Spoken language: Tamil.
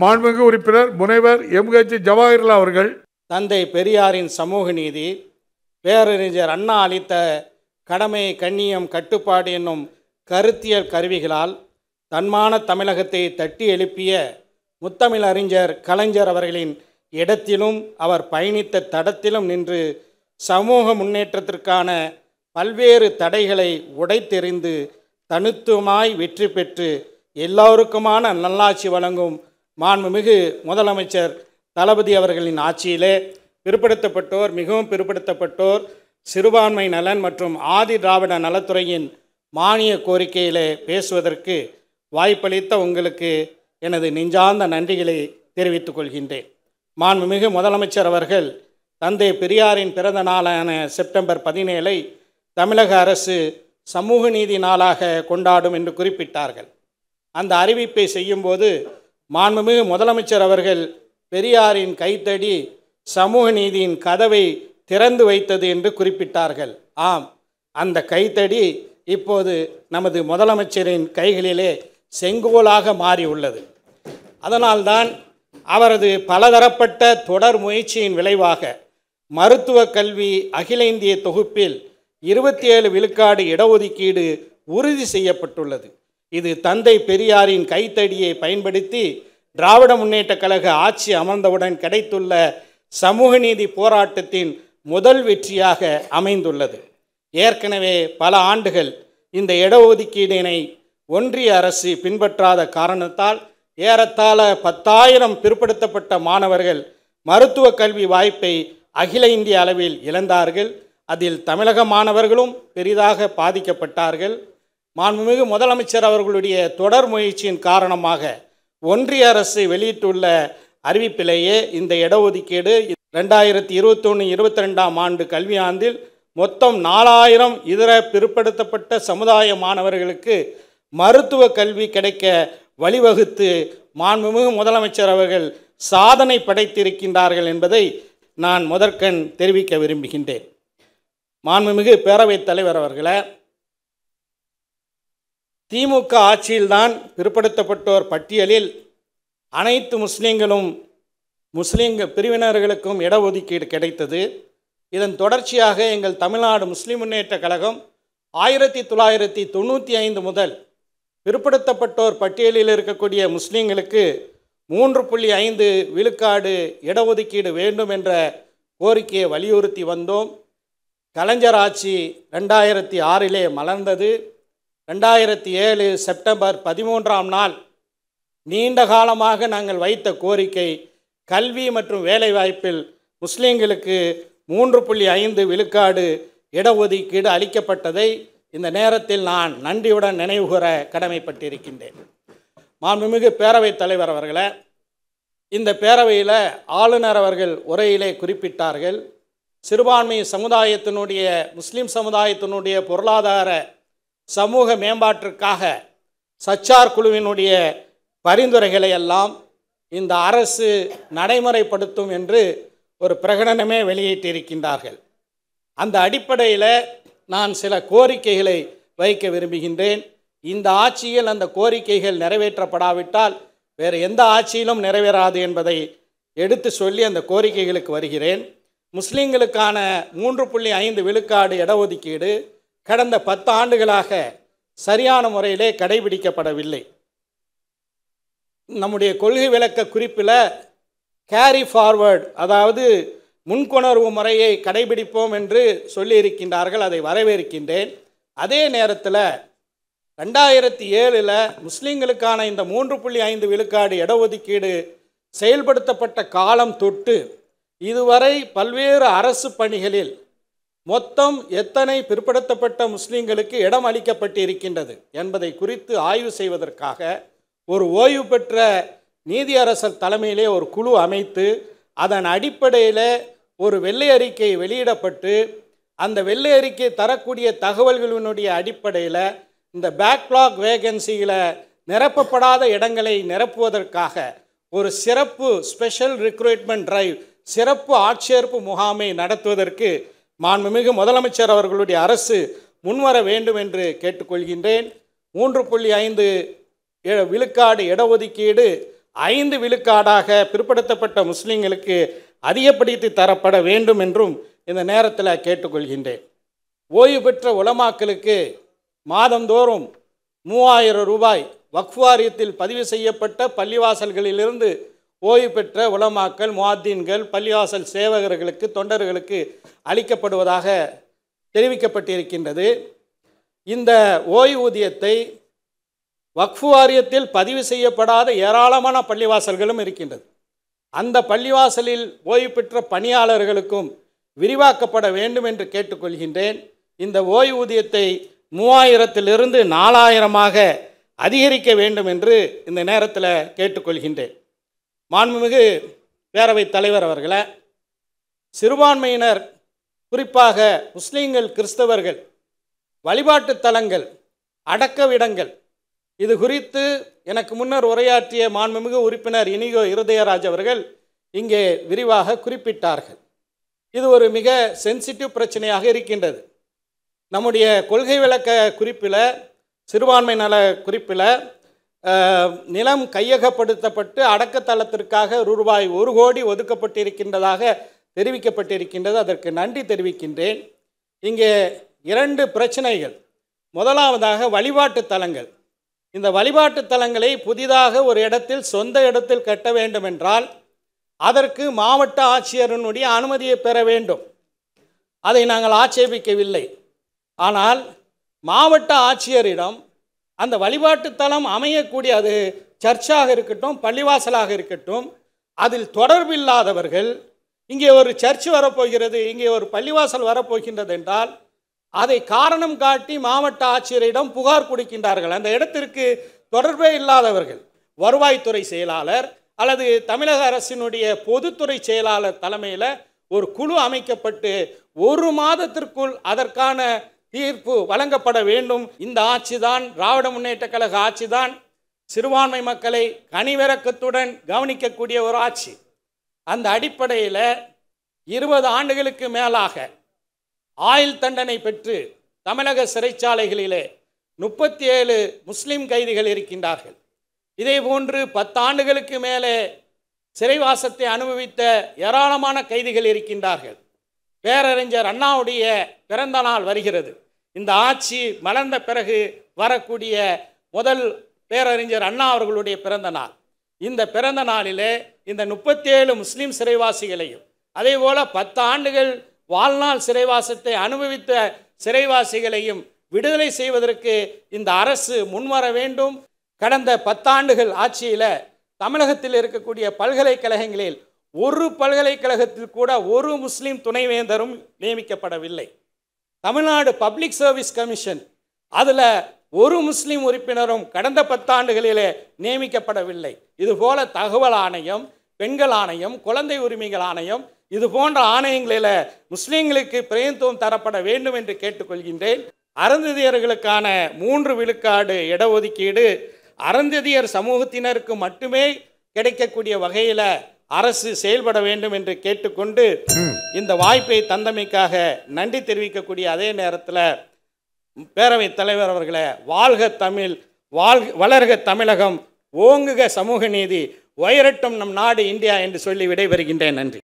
மாண்புமிகு உறுப்பினர் முனைவர் எம்ஹெச் ஜவஹர்லா அவர்கள் தந்தை பெரியாரின் சமூக நீதி பேரறிஞர் அண்ணா அளித்த கடமை கண்ணியம் கட்டுப்பாடு என்னும் கருத்தியல் கருவிகளால் தன்மான தமிழகத்தை தட்டி எழுப்பிய முத்தமிழ் அறிஞர் கலைஞர் அவர்களின் இடத்திலும் அவர் பயணித்த தடத்திலும் நின்று சமூக முன்னேற்றத்திற்கான பல்வேறு தடைகளை உடைத்தெறிந்து தனித்துவமாய் வெற்றி பெற்று எல்லோருக்குமான நல்லாட்சி வழங்கும் மாண்புமிகு முதலமைச்சர் தளபதி அவர்களின் ஆட்சியிலே பிற்படுத்தப்பட்டோர் மிகவும் பிற்படுத்தப்பட்டோர் சிறுபான்மை நலன் மற்றும் ஆதி திராவிட நலத்துறையின் மானிய கோரிக்கையிலே பேசுவதற்கு வாய்ப்பளித்த உங்களுக்கு எனது நெஞ்சார்ந்த நன்றிகளை தெரிவித்துக் கொள்கின்றேன் மாண்புமிகு முதலமைச்சர் அவர்கள் தந்தை பெரியாரின் பிறந்த நாளான செப்டம்பர் பதினேழை தமிழக அரசு சமூக நீதி நாளாக கொண்டாடும் என்று குறிப்பிட்டார்கள் அந்த அறிவிப்பை செய்யும்போது மாண்புமிகு முதலமைச்சர் அவர்கள் பெரியாரின் கைத்தடி சமூக நீதியின் கதவை திறந்து வைத்தது என்று குறிப்பிட்டார்கள் ஆம் அந்த கைத்தடி இப்போது நமது முதலமைச்சரின் கைகளிலே செங்கோலாக மாறியுள்ளது அதனால்தான் அவரது பலதரப்பட்ட தொடர் முயற்சியின் விளைவாக மருத்துவ கல்வி அகில இந்திய தொகுப்பில் இருபத்தி ஏழு விழுக்காடு இடஒதுக்கீடு உறுதி செய்யப்பட்டுள்ளது இது தந்தை பெரியாரின் கைத்தடியை பயன்படுத்தி திராவிட முன்னேற்ற கழக ஆட்சி அமர்ந்தவுடன் கிடைத்துள்ள சமூக நீதி போராட்டத்தின் முதல் வெற்றியாக அமைந்துள்ளது ஏற்கனவே பல ஆண்டுகள் இந்த இடஒதுக்கீடினை ஒன்றிய அரசு பின்பற்றாத காரணத்தால் ஏறத்தாழ பத்தாயிரம் பிற்படுத்தப்பட்ட மாணவர்கள் மருத்துவ கல்வி வாய்ப்பை அகில இந்திய அளவில் இழந்தார்கள் அதில் தமிழக மாணவர்களும் பெரிதாக பாதிக்கப்பட்டார்கள் மாண்புமிகு முதலமைச்சர் அவர்களுடைய தொடர் முயற்சியின் காரணமாக ஒன்றிய அரசு வெளியிட்டுள்ள அறிவிப்பிலேயே இந்த இடஒதுக்கீடு ரெண்டாயிரத்தி இருபத்தொன்று இருபத்தி ரெண்டாம் ஆண்டு கல்வியாண்டில் மொத்தம் நாலாயிரம் இதர பிற்படுத்தப்பட்ட சமுதாய மாணவர்களுக்கு மருத்துவ கல்வி கிடைக்க வழிவகுத்து மாண்புமிகு முதலமைச்சர் அவர்கள் சாதனை படைத்திருக்கின்றார்கள் என்பதை நான் முதற்கண் தெரிவிக்க விரும்புகின்றேன் மாண்புமிகு பேரவைத் தலைவர் அவர்களை திமுக ஆட்சியில்தான் பிற்படுத்தப்பட்டோர் பட்டியலில் அனைத்து முஸ்லீம்களும் முஸ்லீம் பிரிவினர்களுக்கும் இடஒதுக்கீடு கிடைத்தது இதன் தொடர்ச்சியாக எங்கள் தமிழ்நாடு முஸ்லீம் முன்னேற்ற கழகம் ஆயிரத்தி தொள்ளாயிரத்தி தொண்ணூற்றி ஐந்து முதல் பிற்படுத்தப்பட்டோர் பட்டியலில் இருக்கக்கூடிய முஸ்லீம்களுக்கு மூன்று புள்ளி ஐந்து விழுக்காடு இடஒதுக்கீடு வேண்டும் என்ற கோரிக்கையை வலியுறுத்தி வந்தோம் கலைஞர் ஆட்சி ரெண்டாயிரத்தி ஆறிலே மலர்ந்தது ரெண்டாயிரத்தி ஏழு செப்டம்பர் பதிமூன்றாம் நாள் நீண்ட காலமாக நாங்கள் வைத்த கோரிக்கை கல்வி மற்றும் வேலைவாய்ப்பில் முஸ்லீம்களுக்கு மூன்று புள்ளி ஐந்து விழுக்காடு இடஒதுக்கீடு அளிக்கப்பட்டதை இந்த நேரத்தில் நான் நன்றியுடன் நினைவுகூர கடமைப்பட்டிருக்கின்றேன் மாண்புமிகு பேரவைத் தலைவர் அவர்களை இந்த பேரவையில் ஆளுநர் அவர்கள் உரையிலே குறிப்பிட்டார்கள் சிறுபான்மை சமுதாயத்தினுடைய முஸ்லீம் சமுதாயத்தினுடைய பொருளாதார சமூக மேம்பாட்டிற்காக சச்சார் குழுவினுடைய பரிந்துரைகளை எல்லாம் இந்த அரசு நடைமுறைப்படுத்தும் என்று ஒரு பிரகடனமே வெளியிட்டிருக்கின்றார்கள் அந்த அடிப்படையில் நான் சில கோரிக்கைகளை வைக்க விரும்புகின்றேன் இந்த ஆட்சியில் அந்த கோரிக்கைகள் நிறைவேற்றப்படாவிட்டால் வேறு எந்த ஆட்சியிலும் நிறைவேறாது என்பதை எடுத்து சொல்லி அந்த கோரிக்கைகளுக்கு வருகிறேன் முஸ்லீம்களுக்கான மூன்று புள்ளி ஐந்து விழுக்காடு இடஒதுக்கீடு கடந்த பத்து ஆண்டுகளாக சரியான முறையிலே கடைபிடிக்கப்படவில்லை நம்முடைய கொள்கை விளக்க குறிப்பில் கேரி ஃபார்வர்டு அதாவது முன்கொணர்வு முறையை கடைபிடிப்போம் என்று சொல்லியிருக்கின்றார்கள் அதை வரவேற்கின்றேன் அதே நேரத்தில் ரெண்டாயிரத்தி ஏழில் முஸ்லீம்களுக்கான இந்த மூன்று புள்ளி ஐந்து விழுக்காடு இடஒதுக்கீடு செயல்படுத்தப்பட்ட காலம் தொட்டு இதுவரை பல்வேறு அரசு பணிகளில் மொத்தம் எத்தனை பிற்படுத்தப்பட்ட முஸ்லீம்களுக்கு இடம் அளிக்கப்பட்டிருக்கின்றது என்பதை குறித்து ஆய்வு செய்வதற்காக ஒரு ஓய்வு பெற்ற நீதியரசர் தலைமையிலே ஒரு குழு அமைத்து அதன் அடிப்படையில் ஒரு வெள்ளை அறிக்கை வெளியிடப்பட்டு அந்த வெள்ளை அறிக்கை தரக்கூடிய தகவல்களினுடைய அடிப்படையில் இந்த பேக்லாக் வேகன்சியில் நிரப்பப்படாத இடங்களை நிரப்புவதற்காக ஒரு சிறப்பு ஸ்பெஷல் ரிக்ரூட்மெண்ட் டிரைவ் சிறப்பு ஆட்சேர்ப்பு முகாமை நடத்துவதற்கு மாண்புமிகு முதலமைச்சர் அவர்களுடைய அரசு முன்வர வேண்டும் என்று கேட்டுக்கொள்கின்றேன் மூன்று புள்ளி ஐந்து விழுக்காடு இடஒதுக்கீடு ஐந்து விழுக்காடாக பிற்படுத்தப்பட்ட முஸ்லீம்களுக்கு அதிகப்படுத்தி தரப்பட வேண்டும் என்றும் இந்த நேரத்தில் கேட்டுக்கொள்கின்றேன் ஓய்வு பெற்ற உலமாக்களுக்கு மாதந்தோறும் மூவாயிரம் ரூபாய் வக்ஃபாரியத்தில் பதிவு செய்யப்பட்ட பள்ளிவாசல்களிலிருந்து ஓய்வு பெற்ற உலமாக்கல் முவாத்தீன்கள் பள்ளிவாசல் சேவகர்களுக்கு தொண்டர்களுக்கு அளிக்கப்படுவதாக தெரிவிக்கப்பட்டிருக்கின்றது இந்த ஓய்வூதியத்தை வக்ஃபு வாரியத்தில் பதிவு செய்யப்படாத ஏராளமான பள்ளிவாசல்களும் இருக்கின்றது அந்த பள்ளிவாசலில் ஓய்வு பெற்ற பணியாளர்களுக்கும் விரிவாக்கப்பட வேண்டும் என்று கேட்டுக்கொள்கின்றேன் இந்த ஓய்வூதியத்தை மூவாயிரத்திலிருந்து நாலாயிரமாக அதிகரிக்க வேண்டும் என்று இந்த நேரத்தில் கேட்டுக்கொள்கின்றேன் மாண்புமிகு பேரவைத் தலைவர் அவர்களை சிறுபான்மையினர் குறிப்பாக முஸ்லீம்கள் கிறிஸ்தவர்கள் வழிபாட்டு தலங்கள் அடக்கவிடங்கள் இது குறித்து எனக்கு முன்னர் உரையாற்றிய மாண்புமிகு உறுப்பினர் இனிகோ இருதயராஜ் அவர்கள் இங்கே விரிவாக குறிப்பிட்டார்கள் இது ஒரு மிக சென்சிட்டிவ் பிரச்சனையாக இருக்கின்றது நம்முடைய கொள்கை விளக்க குறிப்பில் சிறுபான்மை நல குறிப்பில் நிலம் கையகப்படுத்தப்பட்டு அடக்கத்தளத்திற்காக ரூபாய் ஒரு கோடி ஒதுக்கப்பட்டிருக்கின்றதாக தெரிவிக்கப்பட்டிருக்கின்றது அதற்கு நன்றி தெரிவிக்கின்றேன் இங்கே இரண்டு பிரச்சனைகள் முதலாவதாக வழிபாட்டு தலங்கள் இந்த வழிபாட்டு தலங்களை புதிதாக ஒரு இடத்தில் சொந்த இடத்தில் கட்ட வேண்டுமென்றால் அதற்கு மாவட்ட ஆட்சியரனுடைய அனுமதியை பெற வேண்டும் அதை நாங்கள் ஆட்சேபிக்கவில்லை ஆனால் மாவட்ட ஆட்சியரிடம் அந்த வழிபாட்டு தலம் அமையக்கூடிய அது சர்ச்சாக இருக்கட்டும் பள்ளிவாசலாக இருக்கட்டும் அதில் தொடர்பு இல்லாதவர்கள் இங்கே ஒரு சர்ச் வரப்போகிறது இங்கே ஒரு பள்ளிவாசல் வரப்போகின்றது என்றால் அதை காரணம் காட்டி மாவட்ட ஆட்சியரிடம் புகார் கொடுக்கின்றார்கள் அந்த இடத்திற்கு தொடர்பே இல்லாதவர்கள் வருவாய்த்துறை செயலாளர் அல்லது தமிழக அரசினுடைய பொதுத்துறை செயலாளர் தலைமையில் ஒரு குழு அமைக்கப்பட்டு ஒரு மாதத்திற்குள் அதற்கான தீர்ப்பு வழங்கப்பட வேண்டும் இந்த ஆட்சிதான் திராவிட முன்னேற்ற கழக ஆட்சிதான் சிறுபான்மை மக்களை கனிவிறக்கத்துடன் கவனிக்கக்கூடிய ஒரு ஆட்சி அந்த அடிப்படையில் இருபது ஆண்டுகளுக்கு மேலாக ஆயுள் தண்டனை பெற்று தமிழக சிறைச்சாலைகளிலே முப்பத்தி ஏழு முஸ்லீம் கைதிகள் இருக்கின்றார்கள் இதே போன்று பத்தாண்டுகளுக்கு மேலே சிறைவாசத்தை அனுபவித்த ஏராளமான கைதிகள் இருக்கின்றார்கள் பேரறிஞர் அண்ணாவுடைய பிறந்த நாள் வருகிறது இந்த ஆட்சி மலர்ந்த பிறகு வரக்கூடிய முதல் பேரறிஞர் அண்ணா அவர்களுடைய பிறந்த நாள் இந்த பிறந்த நாளிலே இந்த முப்பத்தேழு முஸ்லீம் சிறைவாசிகளையும் அதே போல் பத்து ஆண்டுகள் வாழ்நாள் சிறைவாசத்தை அனுபவித்த சிறைவாசிகளையும் விடுதலை செய்வதற்கு இந்த அரசு முன்வர வேண்டும் கடந்த பத்தாண்டுகள் ஆட்சியில் தமிழகத்தில் இருக்கக்கூடிய பல்கலைக்கழகங்களில் ஒரு பல்கலைக்கழகத்தில் கூட ஒரு முஸ்லீம் துணைவேந்தரும் நியமிக்கப்படவில்லை தமிழ்நாடு பப்ளிக் சர்வீஸ் கமிஷன் அதில் ஒரு முஸ்லீம் உறுப்பினரும் கடந்த பத்தாண்டுகளிலே நியமிக்கப்படவில்லை இதுபோல தகவல் ஆணையம் பெண்கள் ஆணையம் குழந்தை உரிமைகள் ஆணையம் இது போன்ற ஆணையங்களில் முஸ்லீம்களுக்கு பிரயத்துவம் தரப்பட வேண்டும் என்று கேட்டுக்கொள்கின்றேன் அறந்ததியர்களுக்கான மூன்று விழுக்காடு இடஒதுக்கீடு அறந்ததியர் சமூகத்தினருக்கு மட்டுமே கிடைக்கக்கூடிய வகையில் அரசு செயல்பட வேண்டும் என்று கேட்டுக்கொண்டு இந்த வாய்ப்பை தந்தமைக்காக நன்றி தெரிவிக்கக்கூடிய அதே நேரத்தில் பேரவை தலைவர் அவர்களை வாழ்க தமிழ் வாழ் வளர்க தமிழகம் ஓங்குக சமூக நீதி உயரட்டும் நம் நாடு இந்தியா என்று சொல்லி விடைபெறுகின்றேன் நன்றி